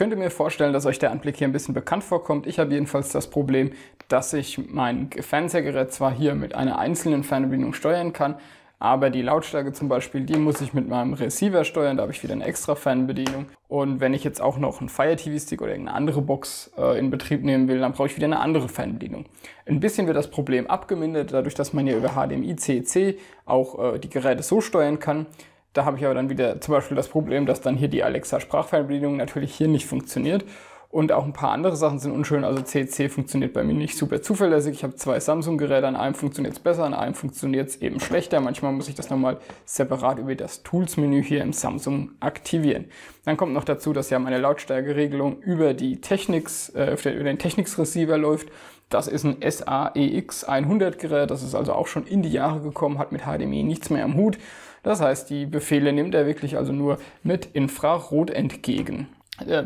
könnte mir vorstellen, dass euch der Anblick hier ein bisschen bekannt vorkommt. Ich habe jedenfalls das Problem, dass ich mein Fernsehgerät zwar hier mit einer einzelnen Fernbedienung steuern kann, aber die Lautstärke zum Beispiel, die muss ich mit meinem Receiver steuern, da habe ich wieder eine extra Fernbedienung. Und wenn ich jetzt auch noch einen Fire TV Stick oder irgendeine andere Box äh, in Betrieb nehmen will, dann brauche ich wieder eine andere Fernbedienung. Ein bisschen wird das Problem abgemindert, dadurch, dass man hier über HDMI, CEC auch äh, die Geräte so steuern kann. Da habe ich aber dann wieder zum Beispiel das Problem, dass dann hier die Alexa-Sprachfernbedienung natürlich hier nicht funktioniert. Und auch ein paar andere Sachen sind unschön. Also CC funktioniert bei mir nicht super zuverlässig. Ich habe zwei Samsung-Geräte, an einem funktioniert es besser, an einem funktioniert es eben schlechter. Manchmal muss ich das nochmal separat über das Tools-Menü hier im Samsung aktivieren. Dann kommt noch dazu, dass ja meine Lautstärkeregelung über, die Technics, äh, über den Technics-Receiver läuft. Das ist ein SAEX 100-Gerät, das ist also auch schon in die Jahre gekommen, hat mit HDMI nichts mehr am Hut. Das heißt, die Befehle nimmt er wirklich also nur mit Infrarot entgegen.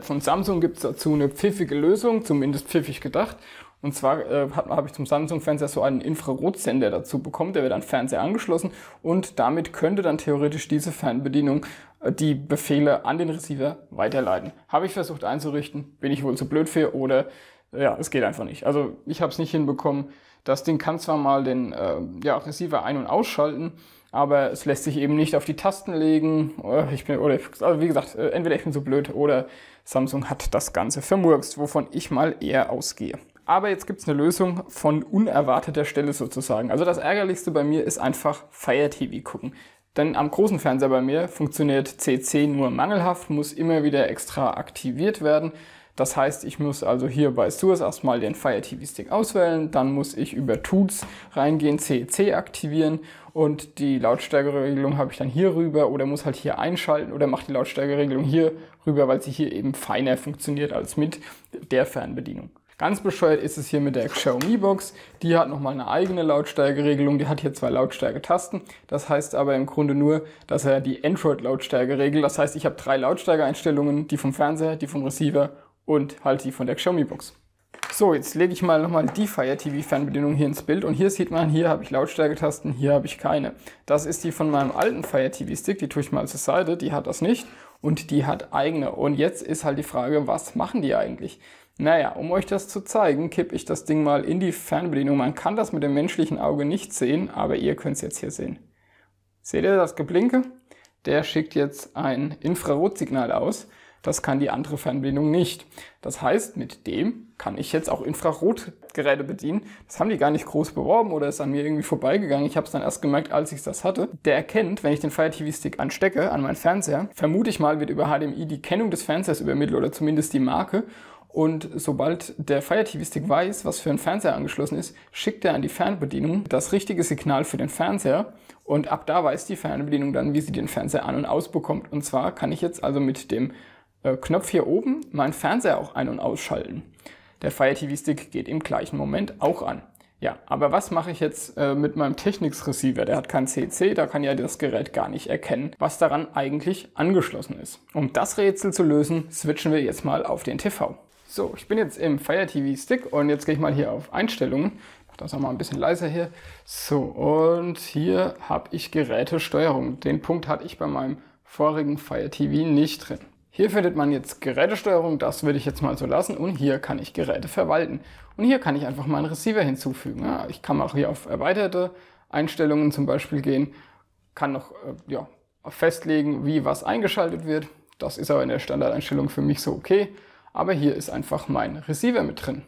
Von Samsung gibt es dazu eine pfiffige Lösung, zumindest pfiffig gedacht. Und zwar äh, habe ich zum Samsung-Fernseher so einen Infrarotsender dazu bekommen, der wird an Fernseher angeschlossen und damit könnte dann theoretisch diese Fernbedienung äh, die Befehle an den Receiver weiterleiten. Habe ich versucht einzurichten, bin ich wohl zu blöd für oder ja, es geht einfach nicht. Also ich habe es nicht hinbekommen. Das Ding kann zwar mal den äh, ja, Receiver ein- und ausschalten, aber es lässt sich eben nicht auf die Tasten legen. Äh, ich bin, oder also wie gesagt, äh, entweder ich bin so blöd oder Samsung hat das Ganze vermurkst, wovon ich mal eher ausgehe. Aber jetzt gibt's eine Lösung von unerwarteter Stelle sozusagen. Also das Ärgerlichste bei mir ist einfach Fire TV gucken. Denn am großen Fernseher bei mir funktioniert CC nur mangelhaft, muss immer wieder extra aktiviert werden. Das heißt, ich muss also hier bei Source erstmal den Fire TV Stick auswählen, dann muss ich über Tools reingehen, CEC e aktivieren und die Lautstärkeregelung habe ich dann hier rüber oder muss halt hier einschalten oder mache die Lautstärkeregelung hier rüber, weil sie hier eben feiner funktioniert als mit der Fernbedienung. Ganz bescheuert ist es hier mit der Xiaomi Box. Die hat nochmal eine eigene Lautstärkeregelung. Die hat hier zwei lautstärke Das heißt aber im Grunde nur, dass er die Android-Lautstärke regelt. Das heißt, ich habe drei Lautstärkereinstellungen, die vom Fernseher, die vom Receiver und halt die von der Xiaomi Box. So, jetzt lege ich mal nochmal die Fire TV Fernbedienung hier ins Bild und hier sieht man, hier habe ich Lautstärketasten, hier habe ich keine. Das ist die von meinem alten Fire TV Stick, die tue ich mal zur Seite, die hat das nicht und die hat eigene. Und jetzt ist halt die Frage, was machen die eigentlich? Naja, um euch das zu zeigen, kippe ich das Ding mal in die Fernbedienung. Man kann das mit dem menschlichen Auge nicht sehen, aber ihr könnt es jetzt hier sehen. Seht ihr das Geblinke? Der schickt jetzt ein Infrarotsignal aus. Das kann die andere Fernbedienung nicht. Das heißt, mit dem kann ich jetzt auch Infrarotgeräte bedienen. Das haben die gar nicht groß beworben oder ist an mir irgendwie vorbeigegangen. Ich habe es dann erst gemerkt, als ich das hatte. Der erkennt, wenn ich den Fire TV Stick anstecke an meinen Fernseher, vermute ich mal, wird über HDMI die Kennung des Fernsehers übermittelt oder zumindest die Marke. Und sobald der Fire TV Stick weiß, was für ein Fernseher angeschlossen ist, schickt er an die Fernbedienung das richtige Signal für den Fernseher. Und ab da weiß die Fernbedienung dann, wie sie den Fernseher an- und ausbekommt. Und zwar kann ich jetzt also mit dem äh, Knopf hier oben meinen Fernseher auch ein- und ausschalten. Der Fire TV Stick geht im gleichen Moment auch an. Ja, aber was mache ich jetzt äh, mit meinem Technics Receiver? Der hat kein CC, da kann ja das Gerät gar nicht erkennen, was daran eigentlich angeschlossen ist. Um das Rätsel zu lösen, switchen wir jetzt mal auf den TV. So, ich bin jetzt im Fire TV Stick und jetzt gehe ich mal hier auf Einstellungen. Mach das auch mal ein bisschen leiser hier. So, und hier habe ich Gerätesteuerung. Den Punkt hatte ich bei meinem vorigen Fire TV nicht drin. Hier findet man jetzt Gerätesteuerung, das würde ich jetzt mal so lassen und hier kann ich Geräte verwalten. Und hier kann ich einfach mal einen Receiver hinzufügen. Ja, ich kann auch hier auf erweiterte Einstellungen zum Beispiel gehen, kann noch äh, ja, festlegen, wie was eingeschaltet wird. Das ist aber in der Standardeinstellung für mich so okay. Aber hier ist einfach mein Receiver mit drin.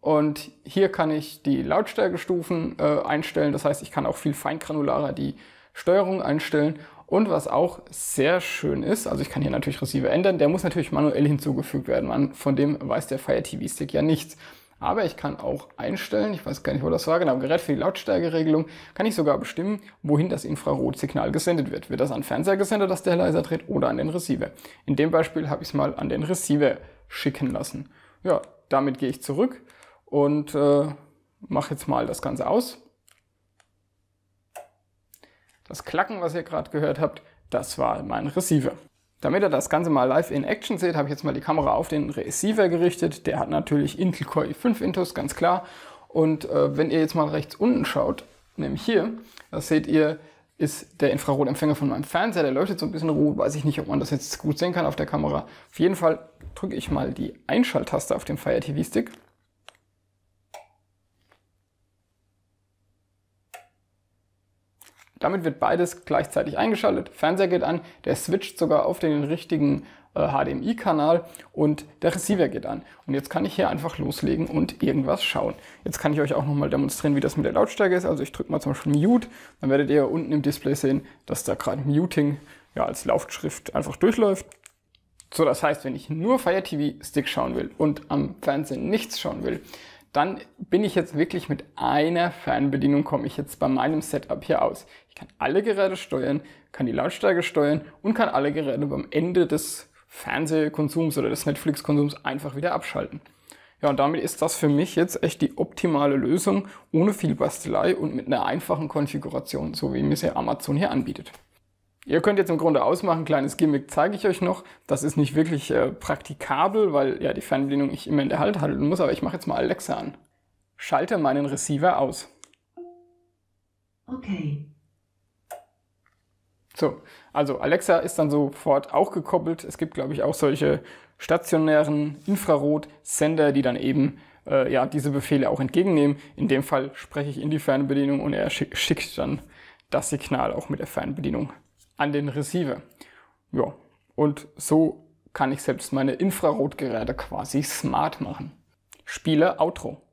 Und hier kann ich die Lautstärkestufen äh, einstellen. Das heißt, ich kann auch viel feingranularer die Steuerung einstellen und was auch sehr schön ist, also ich kann hier natürlich Receiver ändern, der muss natürlich manuell hinzugefügt werden. Man, von dem weiß der Fire TV Stick ja nichts. Aber ich kann auch einstellen, ich weiß gar nicht, wo das war, genau, Gerät für die Lautstärkeregelung, kann ich sogar bestimmen, wohin das Infrarotsignal gesendet wird. Wird das an Fernseher gesendet, dass der leiser dreht, oder an den Receiver? In dem Beispiel habe ich es mal an den Receiver schicken lassen. Ja, damit gehe ich zurück und äh, mache jetzt mal das Ganze aus. Das Klacken, was ihr gerade gehört habt, das war mein Receiver. Damit ihr das Ganze mal live in Action seht, habe ich jetzt mal die Kamera auf den Receiver gerichtet. Der hat natürlich Intel Core i5 Intus, ganz klar. Und äh, wenn ihr jetzt mal rechts unten schaut, nämlich hier, das seht ihr, ist der Infrarotempfänger von meinem Fernseher. Der leuchtet so ein bisschen rot. Weiß ich nicht, ob man das jetzt gut sehen kann auf der Kamera. Auf jeden Fall drücke ich mal die Einschalttaste auf dem Fire TV Stick. Damit wird beides gleichzeitig eingeschaltet. Fernseher geht an, der switcht sogar auf den richtigen äh, HDMI-Kanal und der Receiver geht an. Und jetzt kann ich hier einfach loslegen und irgendwas schauen. Jetzt kann ich euch auch nochmal demonstrieren, wie das mit der Lautstärke ist. Also ich drücke mal zum Beispiel Mute, dann werdet ihr unten im Display sehen, dass da gerade Muting ja, als Laufschrift einfach durchläuft. So, das heißt, wenn ich nur Fire TV Stick schauen will und am Fernsehen nichts schauen will, dann bin ich jetzt wirklich mit einer Fernbedienung komme ich jetzt bei meinem Setup hier aus. Ich kann alle Geräte steuern, kann die Lautstärke steuern und kann alle Geräte beim Ende des Fernsehkonsums oder des Netflix-Konsums einfach wieder abschalten. Ja, und damit ist das für mich jetzt echt die optimale Lösung, ohne viel Bastelei und mit einer einfachen Konfiguration, so wie mir sie Amazon hier anbietet. Ihr könnt jetzt im Grunde ausmachen, kleines Gimmick zeige ich euch noch. Das ist nicht wirklich äh, praktikabel, weil ja die Fernbedienung ich immer in der Hand halten muss, aber ich mache jetzt mal Alexa an. Schalte meinen Receiver aus. Okay. So, also Alexa ist dann sofort auch gekoppelt. Es gibt, glaube ich, auch solche stationären Infrarot-Sender, die dann eben äh, ja, diese Befehle auch entgegennehmen. In dem Fall spreche ich in die Fernbedienung und er schickt dann das Signal auch mit der Fernbedienung an den Receiver. Ja, und so kann ich selbst meine Infrarotgeräte quasi smart machen. Spiele Outro.